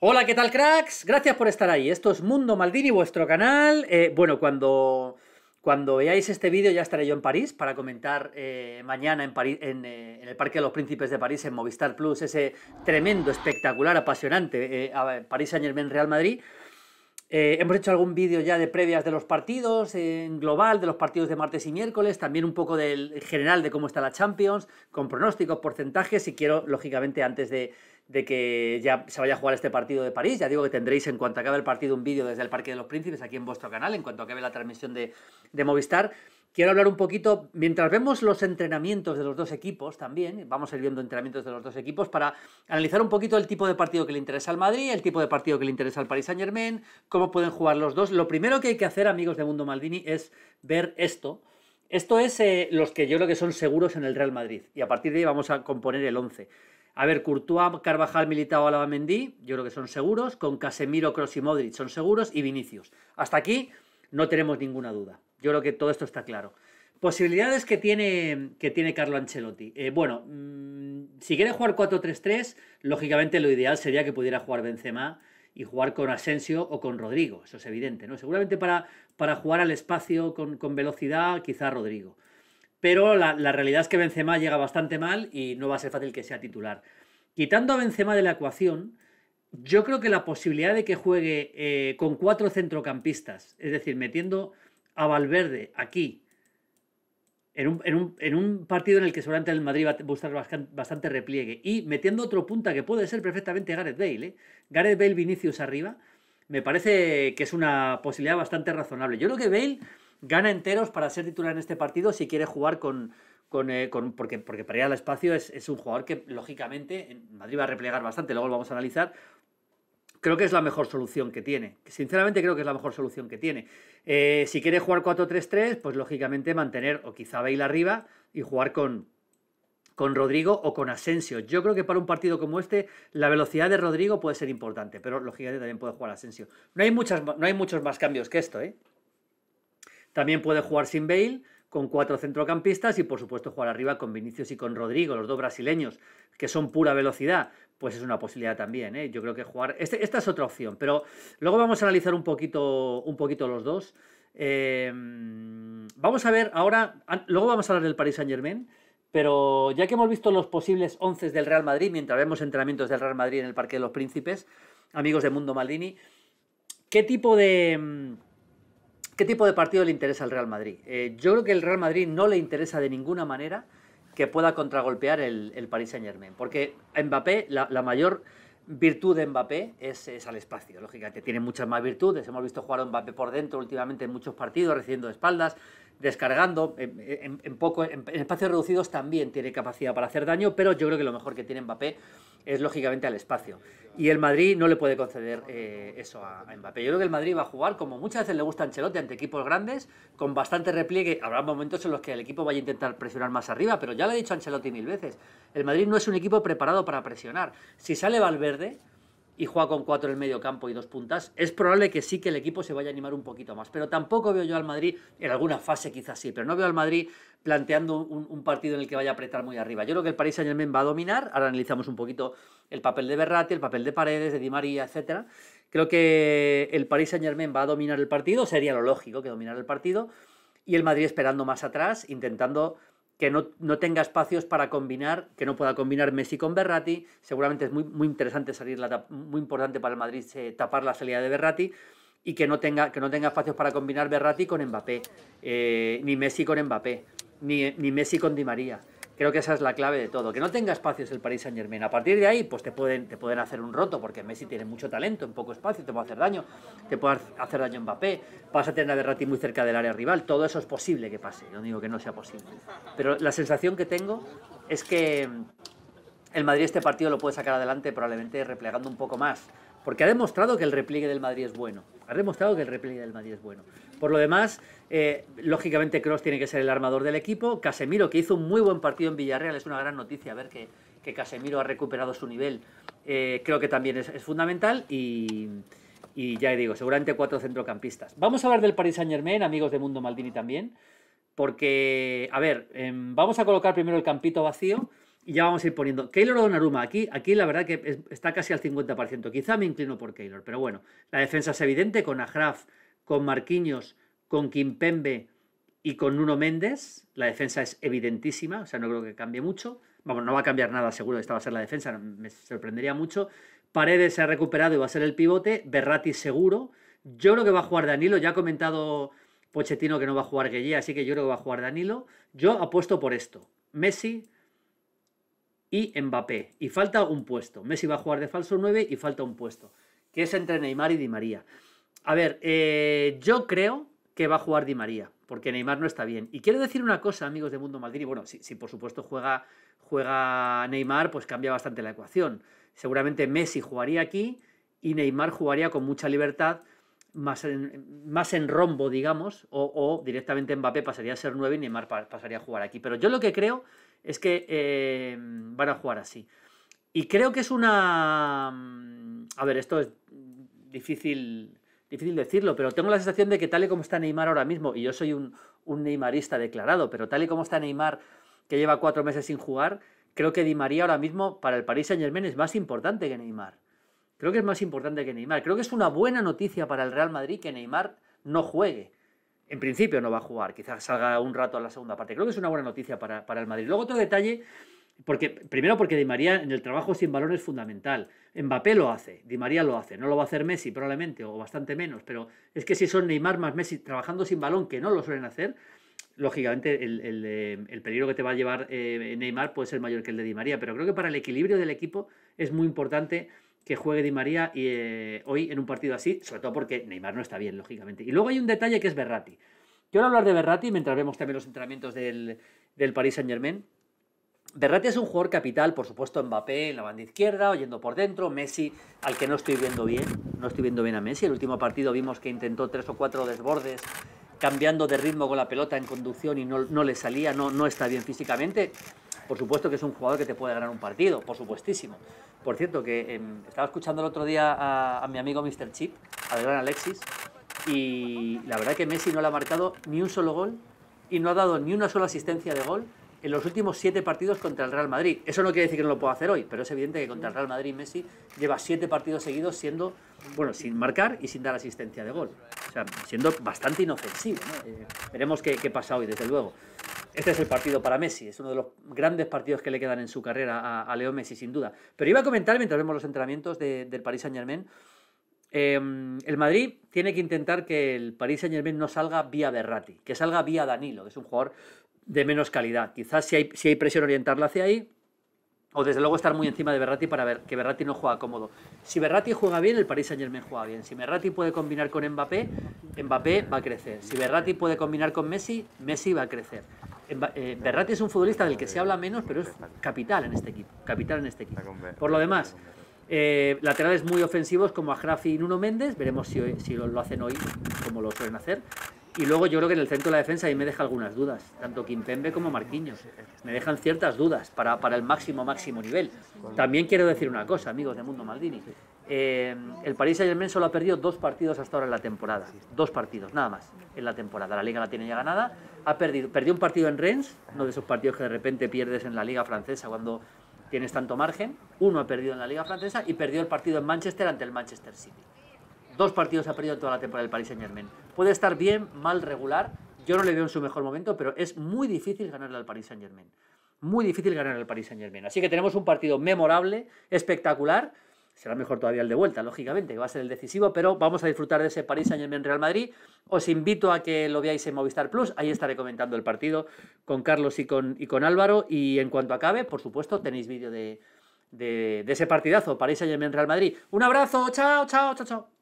Hola, ¿qué tal cracks? Gracias por estar ahí. Esto es Mundo Maldini, vuestro canal. Eh, bueno, cuando, cuando veáis este vídeo ya estaré yo en París para comentar eh, mañana en, eh, en, el Parque de los Príncipes de París, en Movistar Plus, ese tremendo, espectacular, apasionante París Saint Germain Real Madrid. hemos hecho algún vídeo ya de previas de los partidos, en global, de los partidos de martes y miércoles, también un poco del general de cómo está la Champions, con pronósticos, porcentajes, y quiero, lógicamente, antes de, de que ya se vaya a jugar este partido de París. Ya digo que tendréis en cuanto acabe el partido un vídeo desde el Parque de los Príncipes aquí en vuestro canal, en cuanto acabe la transmisión de, Movistar. Quiero hablar un poquito, mientras vemos los entrenamientos de los dos equipos también, vamos a ir viendo entrenamientos de los dos equipos para analizar un poquito el tipo de partido que le interesa al Madrid, el tipo de partido que le interesa al Paris Saint Germain, cómo pueden jugar los dos. Lo primero que hay que hacer, amigos de Mundo Maldini, es ver esto. Esto es eh, los que yo creo que son seguros en el Real Madrid y a partir de ahí vamos a componer el 11. A ver, Courtois, Carvajal, Militao, Alaba, Mendy, yo creo que son seguros. Con Casemiro, Cross y Modric son seguros. Y Vinicius. Hasta aquí no tenemos ninguna duda. Yo creo que todo esto está claro. Posibilidades que tiene, que tiene Carlo Ancelotti. Eh, bueno, mm, si quiere jugar 4-3-3, lógicamente lo ideal sería que pudiera jugar Benzema y jugar con Asensio o con Rodrigo. Eso es evidente, ¿no? Seguramente para, para jugar al espacio con, con velocidad, quizá Rodrigo pero la, realidad es que Benzema llega bastante mal y no va a ser fácil que sea titular. Quitando a Benzema de la ecuación, yo creo que la posibilidad de que juegue eh, con cuatro centrocampistas, es decir, metiendo a Valverde aquí, en un, partido en el que seguramente el Madrid va a buscar bastante repliegue, y metiendo otro punta que puede ser perfectamente Gareth Bale, ¿eh? Gareth Bale Vinicius arriba, me parece que es una posibilidad bastante razonable. Yo creo que Bale gana enteros para ser titular en este partido si quiere jugar con, con, eh, porque, porque para ir al espacio es, un jugador que, lógicamente, en Madrid va a replegar bastante, luego lo vamos a analizar. Creo que es la mejor solución que tiene. Sinceramente, creo que es la mejor solución que tiene. Eh, si quiere jugar 4-3-3, pues lógicamente mantener o quizá bailar arriba y jugar con, con Rodrigo o con Asensio. Yo creo que para un partido como este, la velocidad de Rodrigo puede ser importante, pero lógicamente también puede jugar Asensio. No hay, muchas, no hay muchos más cambios que esto, ¿eh? También puede jugar sin Bale, con cuatro centrocampistas y por supuesto jugar arriba con Vinicius y con Rodrigo, los dos brasileños, que son pura velocidad, pues es una posibilidad también. ¿eh? Yo creo que jugar... Este, esta es otra opción, pero luego vamos a analizar un poquito, un poquito los dos. Em, vamos a ver ahora, luego vamos a hablar del Paris Saint Germain, pero ya que hemos visto los posibles once del Real Madrid, mientras vemos entrenamientos del Real Madrid en el Parque de los Príncipes, amigos de Mundo Maldini, ¿qué tipo de ¿Qué tipo de partido le interesa al Real Madrid? Eh, yo creo que el Real Madrid no le interesa de ninguna manera que pueda contragolpear el, el Paris Saint Germain, porque Mbappé, la, mayor virtud de Mbappé es, al espacio, lógicamente tiene muchas más virtudes, hemos visto jugar a Mbappé por dentro últimamente en muchos partidos, recibiendo espaldas, descargando, en, en espacios reducidos también tiene capacidad para hacer daño, pero yo creo que lo mejor que tiene Mbappé es lógicamente al espacio. Y el Madrid no le puede conceder eh, eso a, Mbappé. Yo creo que el Madrid va a jugar, como muchas veces le gusta Ancelotti, ante equipos grandes, con bastante repliegue. Habrá momentos en los que el equipo vaya a intentar presionar más arriba, pero ya lo he dicho Ancelotti mil veces. El Madrid no es un equipo preparado para presionar. Si sale Valverde, y juega con cuatro en el medio campo y dos puntas, es probable que sí que el equipo se vaya a animar un poquito más. Pero tampoco veo yo al Madrid, en alguna fase quizás sí, pero no veo al Madrid planteando un, partido en el que vaya a apretar muy arriba. Yo creo que el Paris Saint Germain va a dominar, ahora analizamos un poquito el papel de Berratti, el papel de Paredes, de Di María, etc. Creo que el Paris Saint Germain va a dominar el partido, sería lo lógico que dominara el partido, y el Madrid esperando más atrás, intentando que no, tenga espacios para combinar, que no pueda combinar Messi con Berratti. Seguramente es muy, muy interesante salir, la, muy importante para el Madrid eh, tapar la salida de Berratti y que no tenga, que no tenga espacios para combinar Berratti con Mbappé, eh, ni Messi con Mbappé, ni, ni Messi con Di María. Creo que esa es la clave de todo. Que no tenga espacios el Paris Saint Germain. A partir de ahí, pues te pueden, te pueden hacer un roto, porque Messi tiene mucho talento, en poco espacio, te puede hacer daño, te puede hacer daño Mbappé, vas a tener a Derrati muy cerca del área rival. Todo eso es posible que pase, no digo que no sea posible. Pero la sensación que tengo es que el Madrid este partido lo puede sacar adelante probablemente replegando un poco más, porque ha demostrado que el repliegue del Madrid es bueno ha demostrado que el replay del Madrid es bueno. Por lo demás, eh, lógicamente Cross tiene que ser el armador del equipo. Casemiro, que hizo un muy buen partido en Villarreal, es una gran noticia ver que, Casemiro ha recuperado su nivel. Eh, creo que también es, fundamental y, ya digo, seguramente cuatro centrocampistas. Vamos a hablar del Paris Saint Germain, amigos de Mundo Maldini también, porque, a ver, em, vamos a colocar primero el campito vacío y ya vamos a ir poniendo. Keylor o Donnarumma, aquí, aquí la verdad que está casi al 50%. Quizá me inclino por Keylor, pero bueno, la defensa es evidente con Ajraf, con Marquinhos, con Kimpembe y con Nuno Méndez. La defensa es evidentísima, o sea, no creo que cambie mucho. Vamos, no va a cambiar nada, seguro, esta va a ser la defensa, me sorprendería mucho. Paredes se ha recuperado y va a ser el pivote. Berrati seguro. Yo creo que va a jugar Danilo, ya ha comentado Pochettino que no va a jugar Gueye, así que yo creo que va a jugar Danilo. Yo apuesto por esto. Messi, y Mbappé. Y falta un puesto. Messi va a jugar de falso 9 y falta un puesto, que es entre Neymar y Di María. A ver, eh, yo creo que va a jugar Di María, porque Neymar no está bien. Y quiero decir una cosa, amigos de Mundo Madrid, bueno, si, por supuesto juega, juega Neymar, pues cambia bastante la ecuación. Seguramente Messi jugaría aquí y Neymar jugaría con mucha libertad, más en, más en rombo, digamos, o, o, directamente Mbappé pasaría a ser 9 y Neymar pasaría a jugar aquí. Pero yo lo que creo es que em, van a jugar así. Y creo que es una... Mm, a ver, esto es difícil, difícil decirlo, pero tengo la sensación de que tal y como está Neymar ahora mismo, y yo soy un, un Neymarista declarado, pero tal y como está Neymar, que lleva cuatro meses sin jugar, creo que Di María ahora mismo para el Paris Saint Germain es más importante que Neymar. Creo que es más importante que Neymar. Creo que es una buena noticia para el Real Madrid que Neymar no juegue en principio no va a jugar, quizás salga un rato a la segunda parte. Creo que es una buena noticia para, para el Madrid. Luego otro detalle, porque, primero porque Di María en el trabajo sin balón es fundamental. Mbappé lo hace, Di María lo hace, no lo va a hacer Messi probablemente o bastante menos, pero es que si son Neymar más Messi trabajando sin balón, que no lo suelen hacer, lógicamente el, eh, peligro que te va a llevar eh, Neymar puede ser mayor que el de Di María, pero creo que para el equilibrio del equipo es muy importante que juegue Di María y, eh, hoy en un partido así, sobre todo porque Neymar no está bien, lógicamente. Y luego hay un detalle que es Berratti. Quiero hablar de Berratti mientras vemos también los entrenamientos del, del Paris Saint Germain. Berratti es un jugador capital, por supuesto, Mbappé en la banda izquierda, oyendo por dentro, Messi, al que no estoy viendo bien, no estoy viendo bien a Messi. El último partido vimos que intentó tres o cuatro desbordes, cambiando de ritmo con la pelota en conducción y no, le salía, no, no está bien físicamente. Por supuesto que es un jugador que te puede ganar un partido, por supuestísimo. Por cierto, que em, estaba escuchando el otro día a, mi amigo Mr. Chip, al gran Alexis, y la verdad que Messi no le ha marcado ni un solo gol y no ha dado ni una sola asistencia de gol en los últimos siete partidos contra el Real Madrid. Eso no quiere decir que no lo pueda hacer hoy, pero es evidente que contra el Real Madrid Messi lleva siete partidos seguidos siendo, bueno, sin marcar y sin dar asistencia de gol. O sea, siendo bastante inofensivo. Eh, veremos qué pasa hoy, desde luego. Este es el partido para Messi, es uno de los grandes partidos que le quedan en su carrera a, Leo Messi, sin duda. Pero iba a comentar, mientras vemos los entrenamientos del Paris Saint Germain, em, el Madrid tiene que intentar que el Paris Saint Germain no salga vía Berrati, que salga vía Danilo, que es un jugador de menos calidad. Quizás si hay, presión orientarla hacia ahí, o desde luego estar muy encima de Berratti para ver que Berrati no juega cómodo. Si Berratti juega bien, el Paris Saint Germain juega bien. Si Berratti puede combinar con Mbappé, Mbappé va a crecer. Si Berratti puede combinar con Messi, Messi va a crecer. Eh, eh, Berrati es un futbolista del que se habla menos, pero es capital en este equipo. Capital en este equipo. Por lo demás, eh, laterales muy ofensivos como Ajrafi y Nuno Méndez. Veremos si, lo, hacen hoy, como lo suelen hacer. Y luego yo creo que en el centro de la defensa ahí me deja algunas dudas, tanto Quimpembe como Marquinhos. Me dejan ciertas dudas para, el máximo, máximo nivel. También quiero decir una cosa, amigos de Mundo Maldini. Eh, el París Saint-Germain solo ha perdido dos partidos hasta ahora en la temporada. Dos partidos, nada más, en la temporada. La Liga la tiene ya ganada. Ha perdido, perdió un partido en Rennes, uno de esos partidos que de repente pierdes en la Liga francesa cuando tienes tanto margen. Uno ha perdido en la Liga francesa y perdió el partido en Manchester ante el Manchester City. Dos partidos ha perdido en toda la temporada del Paris Saint Germain. Puede estar bien, mal, regular. Yo no le veo en su mejor momento, pero es muy difícil ganarle al Paris Saint Germain. Muy difícil ganar al Paris Saint Germain. Así que tenemos un partido memorable, espectacular. Será mejor todavía el de vuelta, lógicamente, que va a ser el decisivo, pero vamos a disfrutar de ese Paris Saint Germain Real Madrid. Os invito a que lo veáis en Movistar Plus. Ahí estaré comentando el partido con Carlos y con, Álvaro. Y en cuanto acabe, por supuesto, tenéis vídeo de, ese partidazo, Paris Saint germain Real Madrid. Un abrazo, chao, chao, chao, chao.